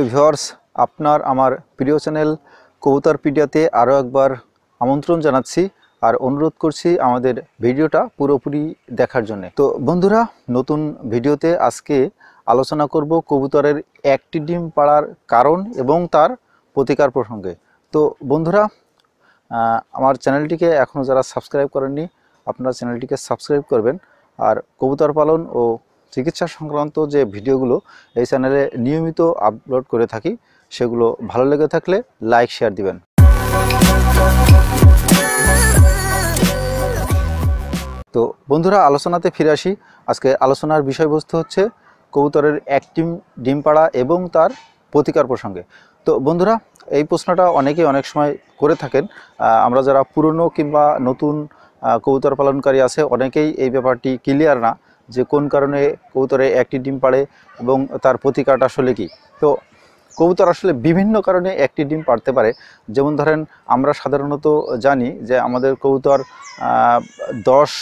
প্রিয় ভিউয়ার্স আপনার আমার প্রিয় চ্যানেল কবুতর পিডিয়াতে আরও একবার আমন্ত্রণ জানাচ্ছি আর অনুরোধ করছি আমাদের ভিডিওটা পুরোপুরি দেখার জন্য তো বন্ধুরা নতুন ভিডিওতে আজকে আলোচনা করব কবুতরের একটি ডিম পাড়ার কারণ এবং তার প্রতিকার প্রসঙ্গে তো বন্ধুরা আমার চ্যানেলটিকে এখনও যারা সাবস্ক্রাইব করেননি আপনারা চ্যানেলটিকে সাবস্ক্রাইব করবেন আর কবুতর পালন ও চিকিৎসা সংক্রান্ত যে ভিডিওগুলো এই চ্যানেলে নিয়মিত আপলোড করে থাকি সেগুলো ভালো লেগে থাকলে লাইক শেয়ার দিবেন তো বন্ধুরা আলোচনাতে ফিরে আসি আজকে আলোচনার বিষয়বস্তু হচ্ছে কবুতরের একটিম ডিম পাড়া এবং তার প্রতিকার প্রসঙ্গে তো বন্ধুরা এই প্রশ্নটা অনেকেই অনেক সময় করে থাকেন আমরা যারা পুরনো কিংবা নতুন কবুতর পালনকারী আছে অনেকেই এই ব্যাপারটি ক্লিয়ার না যে কোন কারণে কবুতরে একটি ডিম পাড়ে এবং তার প্রতিকারটা আসলে কি তো কবুতর আসলে বিভিন্ন কারণে একটি ডিম পাড়তে পারে যেমন ধরেন আমরা সাধারণত জানি যে আমাদের কবুতর দশ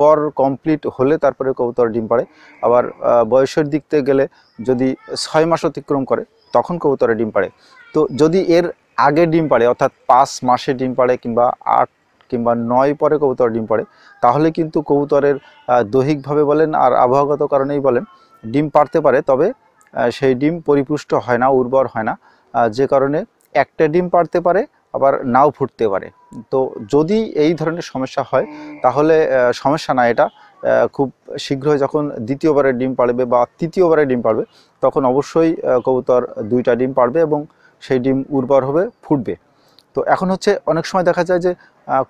পর কমপ্লিট হলে তারপরে কবুতর ডিম পাড়ে আবার বয়সের দিক থেকে গেলে যদি ছয় মাস অতিক্রম করে তখন কবুতরে ডিম পাড়ে তো যদি এর আগে ডিম পাড়ে অর্থাৎ পাঁচ মাসে ডিম পাড়ে কিংবা আট কিংবা নয় পরে কবুতর ডিম পড়ে তাহলে কিন্তু কবুতরের দৈহিকভাবে বলেন আর আবহাওয়াগত কারণেই বলেন ডিম পারতে পারে তবে সেই ডিম পরিপুষ্ট হয় না উর্বর হয় না যে কারণে একটা ডিম পারতে পারে আবার নাও ফুটতে পারে তো যদি এই ধরনের সমস্যা হয় তাহলে সমস্যা না এটা খুব শীঘ্রই যখন দ্বিতীয়বারে ডিম পাড়বে বা তৃতীয়বারে ডিম পাড়বে তখন অবশ্যই কবুতর দুইটা ডিম পাড়বে এবং সেই ডিম উর্বর হবে ফুটবে তো এখন হচ্ছে অনেক সময় দেখা যায় যে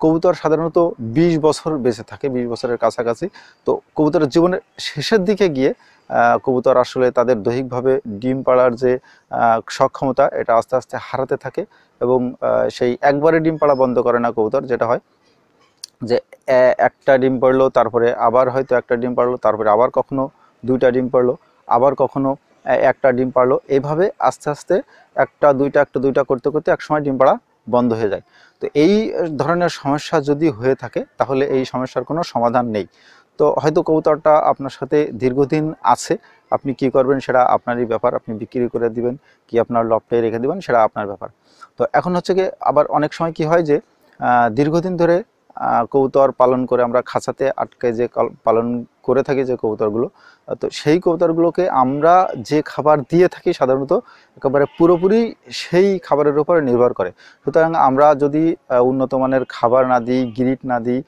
কবুতর সাধারণত ২০ বছর বেঁচে থাকে ২০ বছরের কাছাকাছি তো কবুতরের জীবনের শেষের দিকে গিয়ে কবুতর আসলে তাদের দৈহিকভাবে ডিম পাড়ার যে সক্ষমতা এটা আস্তে আস্তে হারাতে থাকে এবং সেই একবারে ডিম পাড়া বন্ধ করে না কবুতর যেটা হয় যে একটা ডিম পাড়লো তারপরে আবার হয়তো একটা ডিম পাড়লো তারপরে আবার কখনো দুইটা ডিম পাড়লো আবার কখনো একটা ডিম পাড়লো এইভাবে আস্তে আস্তে একটা দুইটা একটা দুইটা করতে করতে একসময় ডিম পাড়া বন্ধ হয়ে যায় তো এই ধরনের সমস্যা যদি হয়ে থাকে তাহলে এই সমস্যার কোনো সমাধান নেই তো হয়তো কবুতরটা আপনার সাথে দীর্ঘদিন আছে আপনি কি করবেন সেটা আপনারই ব্যাপার আপনি বিক্রি করে দিবেন কি আপনার লপটে রেখে দিবেন সেটা আপনার ব্যাপার তো এখন হচ্ছে কি আবার অনেক সময় কি হয় যে দীর্ঘদিন ধরে কৌতর পালন করে আমরা খাঁচাতে আটকে যে পালন করে থাকি যে কবুতরগুলো তো সেই কবুতরগুলোকে আমরা যে খাবার দিয়ে থাকি সাধারণত একেবারে পুরোপুরি সেই খাবারের উপরে নির্ভর করে সুতরাং আমরা যদি উন্নত মানের খাবার না দিই গিরিট না দিই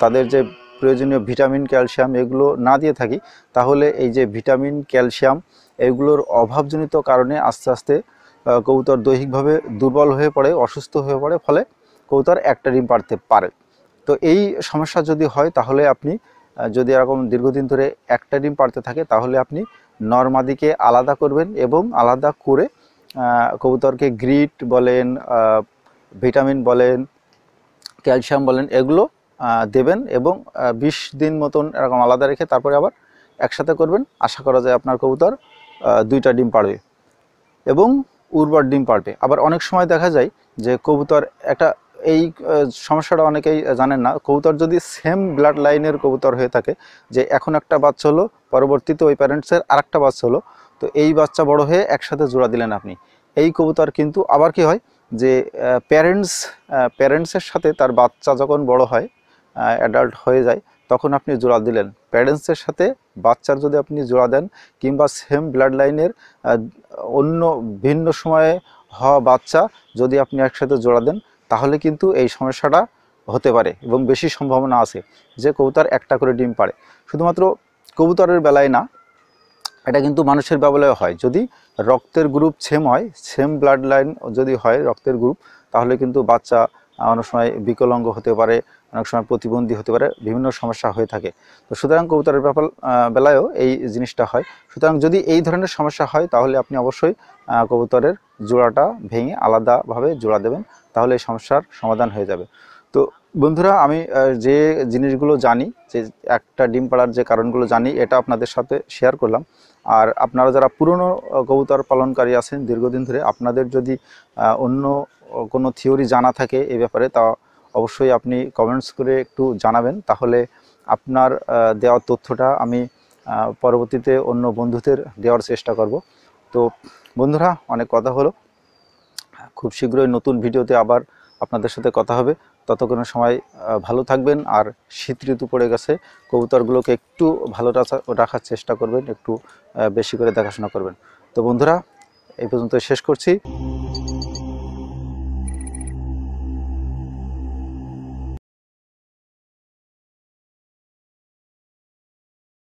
তাদের যে প্রয়োজনীয় ভিটামিন ক্যালসিয়াম এগুলো না দিয়ে থাকি তাহলে এই যে ভিটামিন ক্যালসিয়াম এগুলোর অভাবজনিত কারণে আস্তে আস্তে কবুতর দৈহিকভাবে দুর্বল হয়ে পড়ে অসুস্থ হয়ে পড়ে ফলে কবুতর একটা ডিম পারতে পারে তো এই সমস্যা যদি হয় তাহলে আপনি যদি এরকম দীর্ঘদিন ধরে একটা ডিম পাড়তে থাকে তাহলে আপনি নর্মাদিকে আলাদা করবেন এবং আলাদা করে কবুতরকে গ্রিট বলেন ভিটামিন বলেন ক্যালসিয়াম বলেন এগুলো দেবেন এবং ২০ দিন মতন এরকম আলাদা রেখে তারপরে আবার একসাথে করবেন আশা করা যায় আপনার কবুতর দুইটা ডিম পারবে এবং উর্বর ডিম পারবে আবার অনেক সময় দেখা যায় যে কবুতর একটা এই সমস্যাটা অনেকেই জানেন না কবুতর যদি সেম ব্লাড লাইনের কবুতর হয়ে থাকে যে এখন একটা বাচ্চা হলো পরবর্তীতে ওই প্যারেন্টসের আরেকটা বাচ্চা হলো তো এই বাচ্চা বড় হয়ে একসাথে জোড়া দিলেন আপনি এই কবুতর কিন্তু আবার কি হয় যে প্যারেন্টস প্যারেন্টসের সাথে তার বাচ্চা যখন বড় হয় অ্যাডাল্ট হয়ে যায় তখন আপনি জোড়া দিলেন প্যারেন্টসের সাথে বাচ্চার যদি আপনি জোড়া দেন কিংবা সেম ব্লাড লাইনের অন্য ভিন্ন সময়ে হওয়া বাচ্চা যদি আপনি একসাথে জোড়া দেন তাহলে কিন্তু এই সমস্যাটা হতে পারে এবং বেশি সম্ভাবনা আছে যে কবুতর একটা করে ডিম পারে শুধুমাত্র কবুতরের বেলায় না এটা কিন্তু মানুষের ব্যবলায় হয় যদি রক্তের গ্রুপ সেম হয় সেম ব্লাড লাইন যদি হয় রক্তের গ্রুপ তাহলে কিন্তু বাচ্চা অনেক সময় বিকলাঙ্গ হতে পারে অনেক সময় প্রতিবন্ধী হতে পারে বিভিন্ন সমস্যা হয়ে থাকে তো সুতরাং কবুতরের ব্যাপার বেলায়ও এই জিনিসটা হয় সুতরাং যদি এই ধরনের সমস্যা হয় তাহলে আপনি অবশ্যই কবুতরের জোড়াটা ভেঙে আলাদাভাবে জোড়া দেবেন তাহলে এই সমস্যার সমাধান হয়ে যাবে তো বন্ধুরা আমি যে জিনিসগুলো জানি যে একটা ডিম পাড়ার যে কারণগুলো জানি এটা আপনাদের সাথে শেয়ার করলাম আর আপনারা যারা পুরনো কবুতর পালনকারী আছেন দীর্ঘদিন ধরে আপনাদের যদি অন্য কোনো থিওরি জানা থাকে এ ব্যাপারে তা অবশ্যই আপনি কমেন্টস করে একটু জানাবেন তাহলে আপনার দেওয়া তথ্যটা আমি পরবর্তীতে অন্য বন্ধুদের দেওয়ার চেষ্টা করব তো বন্ধুরা অনেক কথা হলো খুব শীঘ্রই নতুন ভিডিওতে আবার আপনাদের সাথে কথা হবে ততক্ষণের সময় ভালো থাকবেন আর শীত ঋতু পড়ে গেছে কবুতরগুলোকে একটু ভালো রাখার চেষ্টা করবেন একটু বেশি করে দেখাশোনা করবেন তো বন্ধুরা এই পর্যন্ত শেষ করছি